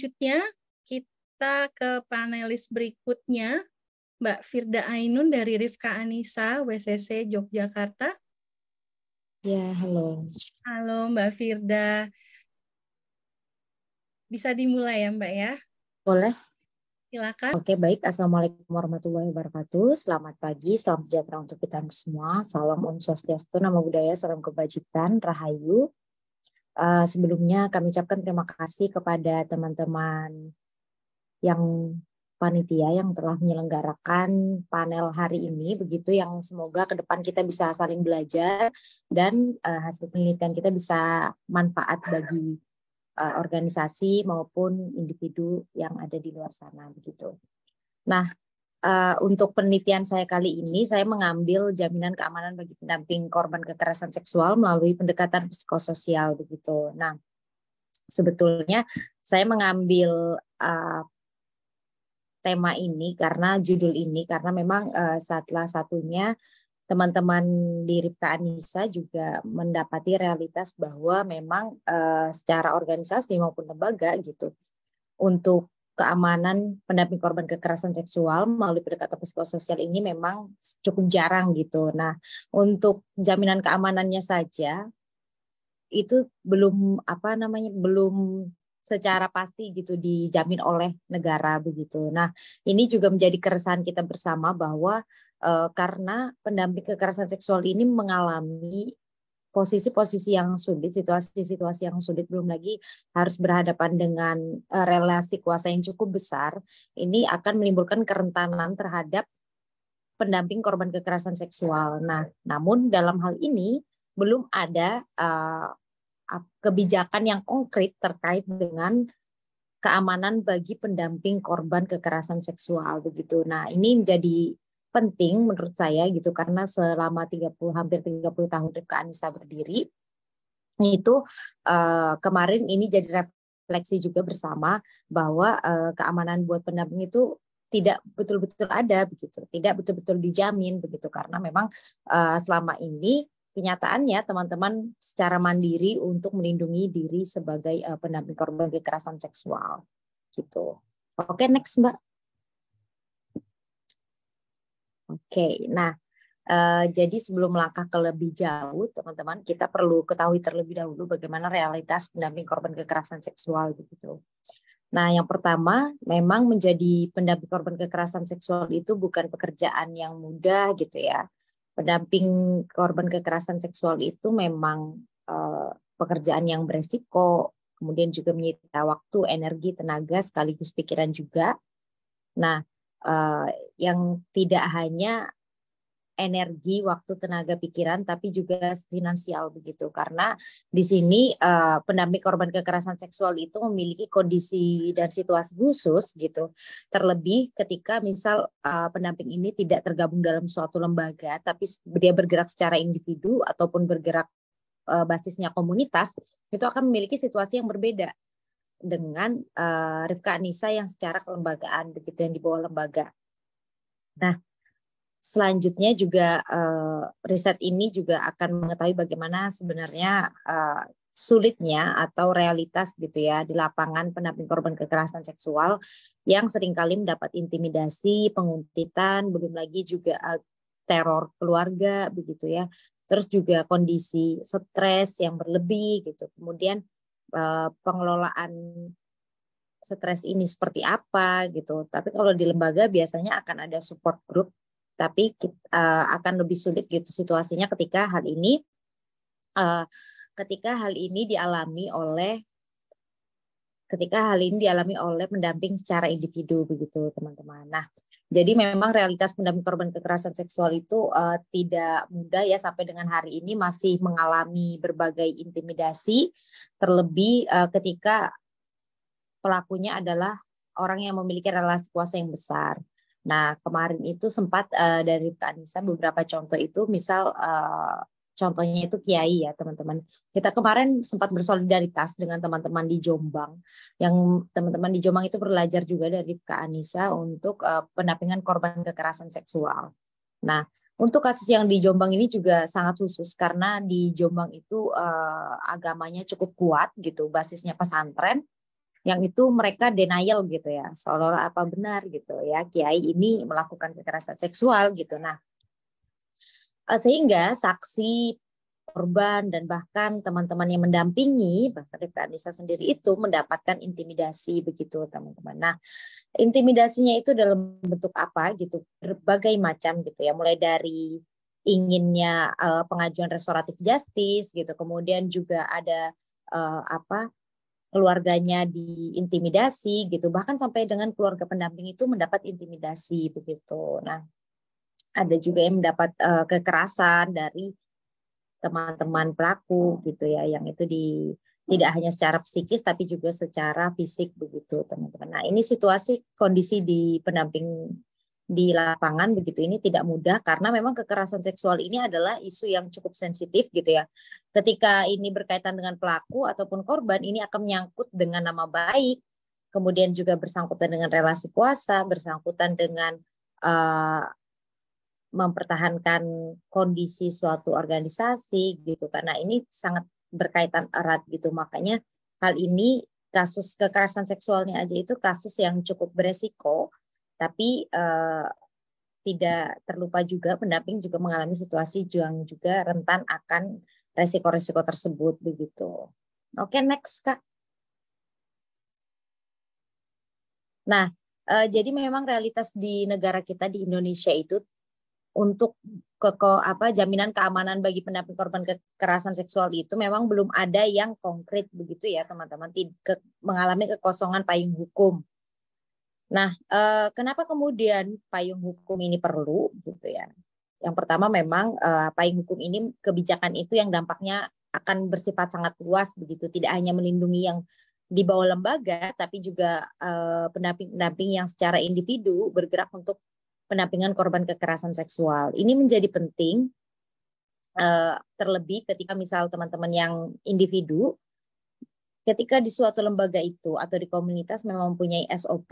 selanjutnya kita ke panelis berikutnya, Mbak Firda Ainun dari Rifka Anisa WCC Yogyakarta. Ya, halo. Halo Mbak Firda. Bisa dimulai ya Mbak ya? Boleh. Silakan. Oke, baik. Assalamualaikum warahmatullahi wabarakatuh. Selamat pagi, salam sejahtera untuk kita semua. Salam Om Swastiastu, Nama Budaya, Salam Kebajikan, Rahayu. Eh, sebelumnya kami ucapkan terima kasih kepada teman-teman yang panitia yang telah menyelenggarakan panel hari ini begitu yang semoga ke depan kita bisa saling belajar dan uh, hasil penelitian kita bisa manfaat bagi uh, organisasi maupun individu yang ada di luar sana begitu. Nah, Eh, untuk penelitian saya kali ini, saya mengambil jaminan keamanan bagi pendamping korban kekerasan seksual melalui pendekatan psikososial begitu. Nah, sebetulnya saya mengambil uh, tema ini karena judul ini karena memang uh, salah satunya teman-teman di Ripka Anissa juga mendapati realitas bahwa memang uh, secara organisasi maupun lembaga gitu untuk keamanan pendamping korban kekerasan seksual melalui pendekatan psikososial ini memang cukup jarang gitu. Nah, untuk jaminan keamanannya saja itu belum apa namanya belum secara pasti gitu dijamin oleh negara begitu. Nah, ini juga menjadi keresahan kita bersama bahwa e, karena pendamping kekerasan seksual ini mengalami posisi-posisi yang sulit, situasi-situasi yang sulit, belum lagi harus berhadapan dengan eh, relasi kuasa yang cukup besar, ini akan menimbulkan kerentanan terhadap pendamping korban kekerasan seksual. Nah, namun dalam hal ini belum ada uh, kebijakan yang konkret terkait dengan keamanan bagi pendamping korban kekerasan seksual begitu. Nah, ini menjadi penting menurut saya gitu karena selama 30 hampir 30 tahun Rifka Anissa berdiri itu uh, kemarin ini jadi refleksi juga bersama bahwa uh, keamanan buat pendamping itu tidak betul-betul ada begitu, tidak betul-betul dijamin begitu karena memang uh, selama ini kenyataannya teman-teman secara mandiri untuk melindungi diri sebagai uh, pendamping korban kekerasan seksual gitu. Oke, okay, next Mbak. Oke, nah Uh, jadi sebelum melangkah ke lebih jauh, teman-teman, kita perlu ketahui terlebih dahulu bagaimana realitas pendamping korban kekerasan seksual gitu. Nah, yang pertama, memang menjadi pendamping korban kekerasan seksual itu bukan pekerjaan yang mudah gitu ya. Pendamping korban kekerasan seksual itu memang uh, pekerjaan yang beresiko, kemudian juga menyita waktu, energi, tenaga, sekaligus pikiran juga. Nah, Eh, yang tidak hanya energi, waktu, tenaga, pikiran, tapi juga finansial begitu. Karena di sini uh, pendamping korban kekerasan seksual itu memiliki kondisi dan situasi khusus gitu. Terlebih ketika misal uh, pendamping ini tidak tergabung dalam suatu lembaga, tapi dia bergerak secara individu ataupun bergerak uh, basisnya komunitas, itu akan memiliki situasi yang berbeda dengan uh, Rifka Anissa yang secara kelembagaan begitu yang di bawah lembaga. Nah, selanjutnya juga uh, riset ini juga akan mengetahui bagaimana sebenarnya uh, sulitnya atau realitas gitu ya di lapangan pendamping korban kekerasan seksual yang seringkali mendapat intimidasi, penguntitan, belum lagi juga uh, teror keluarga begitu ya. Terus juga kondisi stres yang berlebih gitu. Kemudian Eh, pengelolaan stres ini seperti apa gitu. Tapi kalau di lembaga biasanya akan ada support group, tapi kita, uh, eh, akan lebih sulit gitu situasinya ketika hal ini uh, ketika hal ini dialami oleh ketika hal ini dialami oleh pendamping secara individu begitu teman-teman. Nah, jadi memang realitas pendamping korban kekerasan seksual itu uh, tidak mudah ya sampai dengan hari ini masih mengalami berbagai intimidasi, terlebih uh, ketika pelakunya adalah orang yang memiliki relasi kuasa yang besar. Nah kemarin itu sempat uh, dari Kak Anissa beberapa contoh itu misal uh, contohnya itu kiai ya teman-teman. Kita kemarin sempat bersolidaritas dengan teman-teman di Jombang, yang teman-teman di Jombang itu belajar juga dari Kak Anissa untuk uh, pendampingan korban kekerasan seksual. Nah, untuk kasus yang di Jombang ini juga sangat khusus karena di Jombang itu uh, agamanya cukup kuat gitu, basisnya pesantren yang itu mereka denial gitu ya, seolah-olah apa benar gitu ya, kiai ini melakukan kekerasan seksual gitu. Nah, Eh, sehingga saksi korban dan bahkan teman-teman yang mendampingi bahkan Rifka Anissa sendiri itu mendapatkan intimidasi begitu teman-teman. Nah, intimidasinya itu dalam bentuk apa gitu? Berbagai macam gitu ya, mulai dari inginnya uh, pengajuan restoratif justice gitu, kemudian juga ada uh, apa? keluarganya diintimidasi gitu bahkan sampai dengan keluarga pendamping itu mendapat intimidasi begitu nah ada juga yang mendapat uh, kekerasan dari teman-teman pelaku gitu ya yang itu di tidak hanya secara psikis tapi juga secara fisik begitu teman-teman. Nah ini situasi kondisi di pendamping di lapangan begitu ini tidak mudah karena memang kekerasan seksual ini adalah isu yang cukup sensitif gitu ya. Ketika ini berkaitan dengan pelaku ataupun korban ini akan menyangkut dengan nama baik, kemudian juga bersangkutan dengan relasi kuasa, bersangkutan dengan eh, mempertahankan kondisi suatu organisasi gitu karena ini sangat berkaitan erat gitu makanya hal ini kasus kekerasan seksualnya aja itu kasus yang cukup beresiko tapi eh, tidak terlupa juga pendamping juga mengalami situasi yang juga rentan akan resiko-resiko tersebut begitu. Oke, next Kak. Nah, eh, jadi memang realitas di negara kita di Indonesia itu untuk ke, ke apa jaminan keamanan bagi pendamping korban kekerasan seksual itu memang belum ada yang konkret begitu ya teman-teman ke, mengalami kekosongan payung hukum. Nah, eh, kenapa kemudian payung hukum ini perlu gitu ya? Yang pertama memang eh, payung hukum ini kebijakan itu yang dampaknya akan bersifat sangat luas begitu, tidak hanya melindungi yang di bawah lembaga, tapi juga eh, pendamping-pendamping eh, yang secara individu bergerak untuk pendampingan korban kekerasan seksual. Ini menjadi penting eh, terlebih ketika misal teman-teman yang individu ketika di suatu lembaga itu atau di komunitas memang mempunyai SOP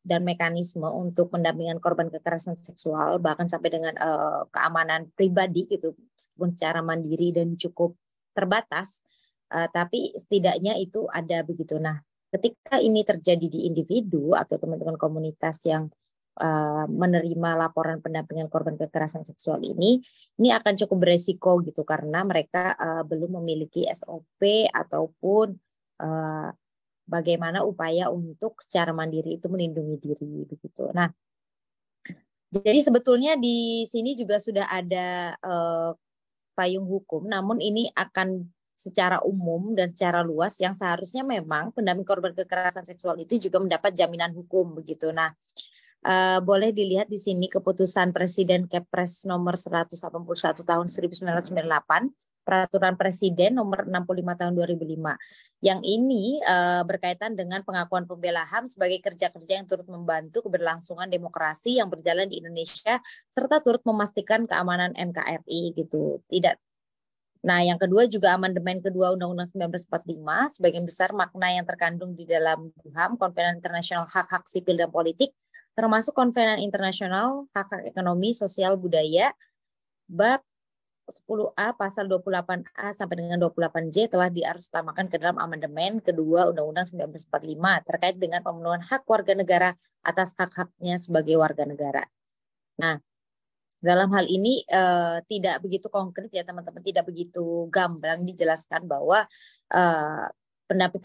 dan mekanisme untuk pendampingan korban kekerasan seksual bahkan sampai dengan eh, keamanan pribadi gitu pun secara mandiri dan cukup terbatas eh, tapi setidaknya itu ada begitu nah ketika ini terjadi di individu atau teman-teman komunitas yang Eh, menerima laporan pendampingan korban kekerasan seksual ini, ini akan cukup beresiko gitu karena mereka uh, belum memiliki SOP ataupun uh, bagaimana upaya untuk secara mandiri itu melindungi diri begitu. Nah, jadi sebetulnya di sini juga sudah ada uh, payung hukum, namun ini akan secara umum dan secara luas yang seharusnya memang pendamping korban kekerasan seksual itu juga mendapat jaminan hukum begitu. Nah, Uh, boleh dilihat di sini keputusan Presiden Kepres nomor 181 tahun 1998 Peraturan Presiden Nomor 65 Tahun 2005. Yang ini uh, berkaitan dengan pengakuan pembela HAM sebagai kerja-kerja yang turut membantu keberlangsungan demokrasi yang berjalan di Indonesia serta turut memastikan keamanan NKRI gitu. Tidak Nah, yang kedua juga amandemen kedua Undang-Undang 1945, sebagian besar makna yang terkandung di dalam HAM, Konvensi Internasional Hak-Hak Sipil dan Politik, termasuk konvenan internasional hak ekonomi, sosial, budaya, bab 10A pasal 28A sampai dengan 28J telah diarsutamakan ke dalam amandemen kedua Undang-Undang 1945 terkait dengan pemenuhan hak warga negara atas hak-haknya sebagai warga negara. Nah, dalam hal ini eh, tidak begitu konkret ya teman-teman, tidak begitu gamblang dijelaskan bahwa eh, pendamping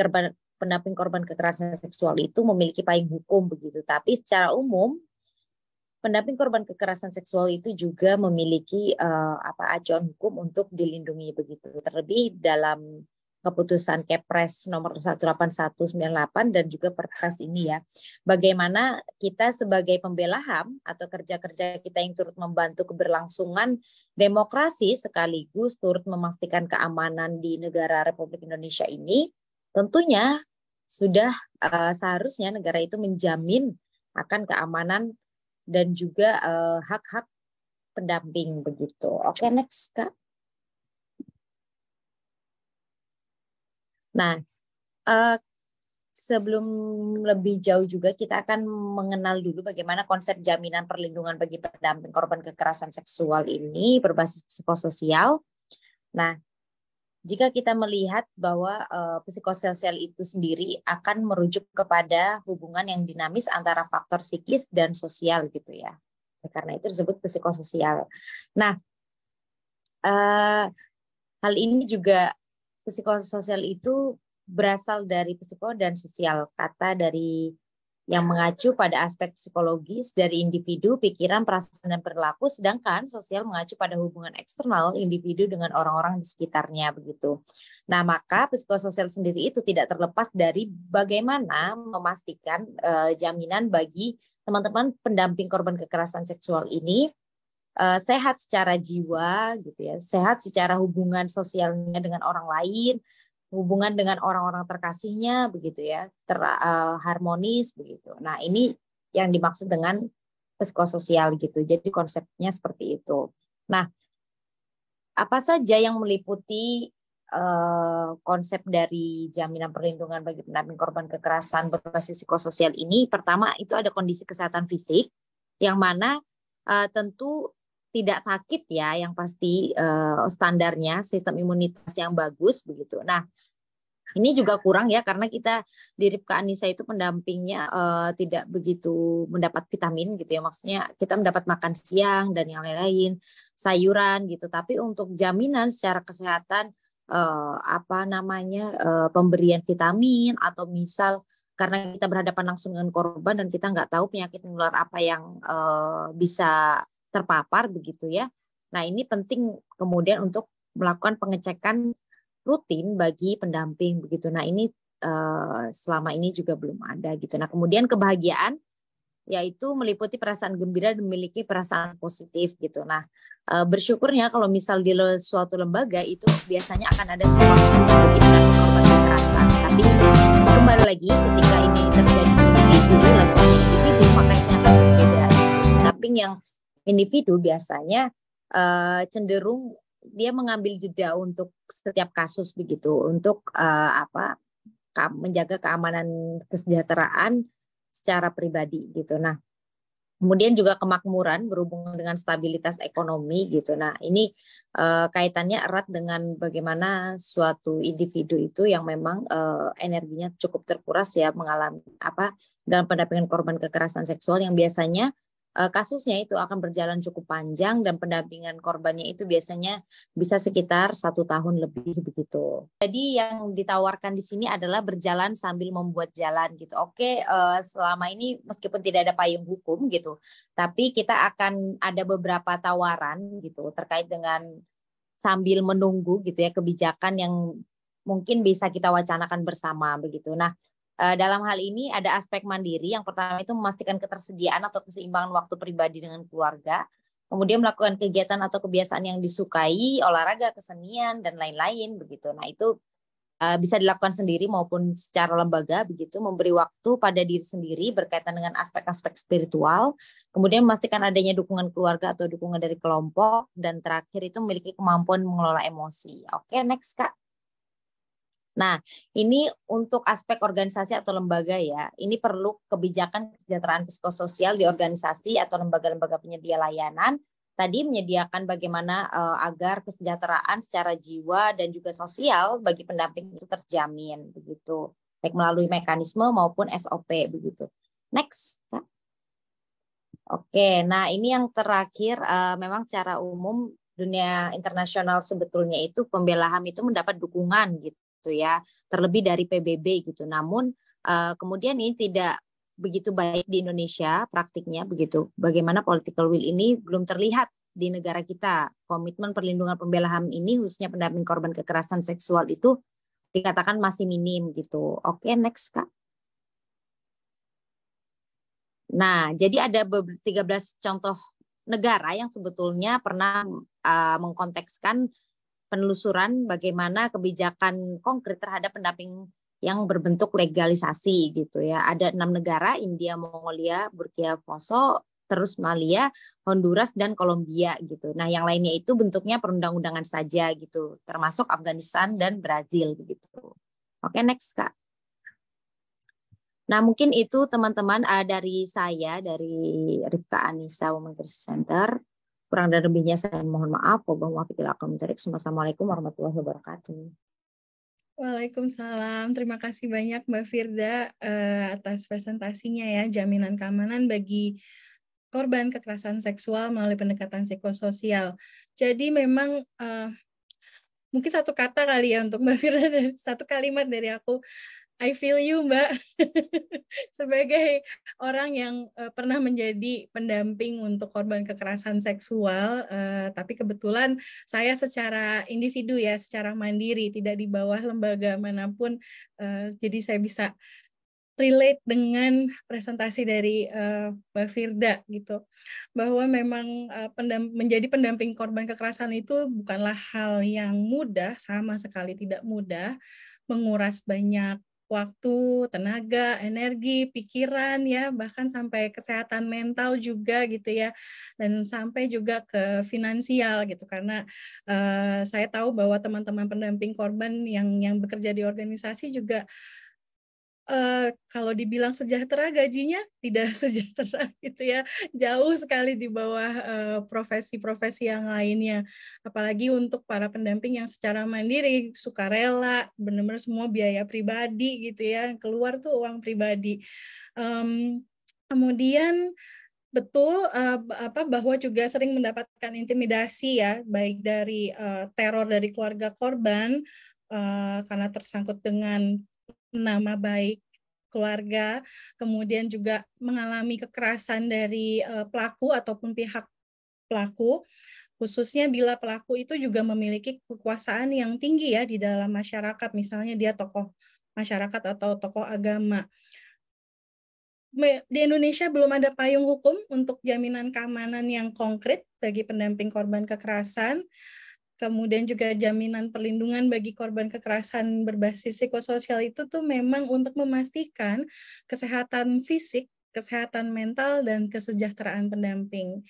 pendamping korban kekerasan seksual itu memiliki payung hukum begitu. Tapi secara umum pendamping korban kekerasan seksual itu juga memiliki uh, apa acuan hukum untuk dilindungi begitu. Terlebih dalam keputusan Kepres nomor 18198 dan juga Perpres ini ya. Bagaimana kita sebagai pembela HAM atau kerja-kerja kita yang turut membantu keberlangsungan demokrasi sekaligus turut memastikan keamanan di negara Republik Indonesia ini, tentunya sudah uh, seharusnya negara itu menjamin akan keamanan dan juga eh, hak-hak uh, pendamping begitu. Oke, okay, next Kak. Nah, uh, sebelum lebih jauh juga kita akan mengenal dulu bagaimana konsep jaminan perlindungan bagi pendamping korban kekerasan seksual ini berbasis psikososial. Nah, jika kita melihat bahwa uh, eh, psikososial itu sendiri akan merujuk kepada hubungan yang dinamis antara faktor psikis dan sosial gitu ya. Karena itu disebut psikososial. Nah, uh, hal ini juga psikososial itu berasal dari psiko dan sosial kata dari yang mengacu pada aspek psikologis dari individu, pikiran, perasaan, dan perilaku, sedangkan sosial mengacu pada hubungan eksternal individu dengan orang-orang di sekitarnya begitu. Nah, maka psikososial sendiri itu tidak terlepas dari bagaimana memastikan e, jaminan bagi teman-teman pendamping korban kekerasan seksual ini e, sehat secara jiwa gitu ya, sehat secara hubungan sosialnya dengan orang lain, hubungan dengan orang-orang terkasihnya begitu ya ter, uh, harmonis begitu nah ini yang dimaksud dengan psikososial gitu jadi konsepnya seperti itu nah apa saja yang meliputi uh, konsep dari jaminan perlindungan bagi pendamping korban kekerasan berbasis psikososial ini pertama itu ada kondisi kesehatan fisik yang mana uh, tentu tidak sakit ya yang pasti uh, standarnya sistem imunitas yang bagus begitu. Nah, ini juga kurang ya karena kita di Ripka Anissa itu pendampingnya uh, tidak begitu mendapat vitamin gitu ya maksudnya kita mendapat makan siang dan yang lain-lain sayuran gitu tapi untuk jaminan secara kesehatan uh, apa namanya uh, pemberian vitamin atau misal karena kita berhadapan langsung dengan korban dan kita nggak tahu penyakit menular apa yang uh, bisa terpapar begitu ya. Nah, ini penting kemudian untuk melakukan pengecekan rutin bagi pendamping begitu. Nah, ini eh, selama ini juga belum ada gitu. Nah, kemudian kebahagiaan yaitu meliputi perasaan gembira dan memiliki perasaan positif gitu. Nah, eh, bersyukurnya kalau misal di suatu lembaga itu biasanya akan ada suatu bagi korban Tapi kembali lagi ketika ini terjadi di individu, lakukan itu maka ini akan berbeda. Tapi yang individu biasanya uh, cenderung dia mengambil jeda untuk setiap kasus begitu untuk uh, apa menjaga keamanan kesejahteraan secara pribadi gitu. Nah, kemudian juga kemakmuran berhubungan dengan stabilitas ekonomi gitu. Nah, ini uh, kaitannya erat dengan bagaimana suatu individu itu yang memang uh, energinya cukup terkuras ya mengalami apa dalam pendampingan korban kekerasan seksual yang biasanya Eh, kasusnya itu akan berjalan cukup panjang dan pendampingan korbannya itu biasanya bisa sekitar satu tahun lebih begitu. Jadi yang ditawarkan di sini adalah berjalan sambil membuat jalan gitu. Oke, eh, selama ini meskipun tidak ada payung hukum gitu, tapi kita akan ada beberapa tawaran gitu terkait dengan sambil menunggu gitu ya kebijakan yang mungkin bisa kita wacanakan bersama begitu. Nah, Eh, dalam hal ini ada aspek mandiri. Yang pertama itu memastikan ketersediaan atau keseimbangan waktu pribadi dengan keluarga. Kemudian melakukan kegiatan atau kebiasaan yang disukai, olahraga, kesenian, dan lain-lain begitu. Nah itu eh, bisa dilakukan sendiri maupun secara lembaga begitu. Memberi waktu pada diri sendiri berkaitan dengan aspek-aspek spiritual. Kemudian memastikan adanya dukungan keluarga atau dukungan dari kelompok. Dan terakhir itu memiliki kemampuan mengelola emosi. Oke next kak. Nah, ini untuk aspek organisasi atau lembaga ya. Ini perlu kebijakan kesejahteraan psikososial di organisasi atau lembaga-lembaga penyedia layanan tadi menyediakan bagaimana uh, agar kesejahteraan secara jiwa dan juga sosial bagi pendamping itu terjamin begitu baik melalui mekanisme maupun SOP begitu. Next, Kak. Oke, nah ini yang terakhir uh, memang secara umum dunia internasional sebetulnya itu pembela HAM itu mendapat dukungan gitu gitu ya, terlebih dari PBB gitu. Namun uh, kemudian ini tidak begitu baik di Indonesia praktiknya begitu. Bagaimana political will ini belum terlihat di negara kita. Komitmen perlindungan pembela HAM ini khususnya pendamping korban kekerasan seksual itu dikatakan masih minim gitu. Oke, okay, next Kak. Nah, jadi ada 13 contoh negara yang sebetulnya pernah uh, mengkontekskan penelusuran bagaimana kebijakan konkret terhadap pendamping yang berbentuk legalisasi gitu ya. Ada enam negara, India, Mongolia, Burkina Faso, terus Malia, Honduras dan Kolombia gitu. Nah, yang lainnya itu bentuknya perundang-undangan saja gitu, termasuk Afghanistan dan Brazil begitu. Oke, next Kak. Nah, mungkin itu teman-teman ah, dari saya dari Rifka Anissa Women Crisis Center. Kurang dan lebihnya saya mohon maaf. Wassalamualaikum warahmatullahi wabarakatuh. Waalaikumsalam. Terima kasih banyak Mbak Firda eh, atas presentasinya ya, jaminan keamanan bagi korban kekerasan seksual melalui pendekatan psikososial. Jadi memang uh, mungkin satu kata kali ya untuk Mbak Firda, satu kalimat dari aku. I feel you, Mbak. Sebagai orang yang uh, pernah menjadi pendamping untuk korban kekerasan seksual, uh, tapi kebetulan saya secara individu ya, secara mandiri, tidak di bawah lembaga manapun, uh, jadi saya bisa relate dengan presentasi dari uh, Mbak Firda gitu bahwa memang uh, pendam menjadi pendamping korban kekerasan itu bukanlah hal yang mudah sama sekali tidak mudah menguras banyak waktu, tenaga, energi, pikiran ya, bahkan sampai kesehatan mental juga gitu ya, dan sampai juga ke finansial gitu karena uh, saya tahu bahwa teman-teman pendamping korban yang yang bekerja di organisasi juga Eh, kalau dibilang sejahtera gajinya tidak sejahtera gitu ya jauh sekali di bawah profesi eh, profesi-profesi yang lainnya apalagi untuk para pendamping yang secara mandiri sukarela benar-benar semua biaya pribadi gitu ya keluar tuh uang pribadi um, kemudian betul uh, apa bahwa juga sering mendapatkan intimidasi ya baik dari uh, teror dari keluarga korban uh, karena tersangkut dengan nama baik keluarga, kemudian juga mengalami kekerasan dari uh, pelaku ataupun pihak pelaku, khususnya bila pelaku itu juga memiliki kekuasaan yang tinggi ya di dalam masyarakat, misalnya dia tokoh masyarakat atau tokoh agama. Di Indonesia belum ada payung hukum untuk jaminan keamanan yang konkret bagi pendamping korban kekerasan kemudian juga jaminan perlindungan bagi korban kekerasan berbasis psikososial itu tuh memang untuk memastikan kesehatan fisik, kesehatan mental dan kesejahteraan pendamping.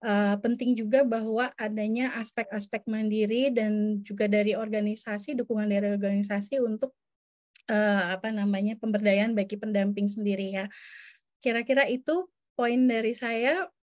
Uh, penting juga bahwa adanya aspek-aspek mandiri dan juga dari organisasi dukungan dari organisasi untuk uh, apa namanya pemberdayaan bagi pendamping sendiri ya. Kira-kira itu poin dari saya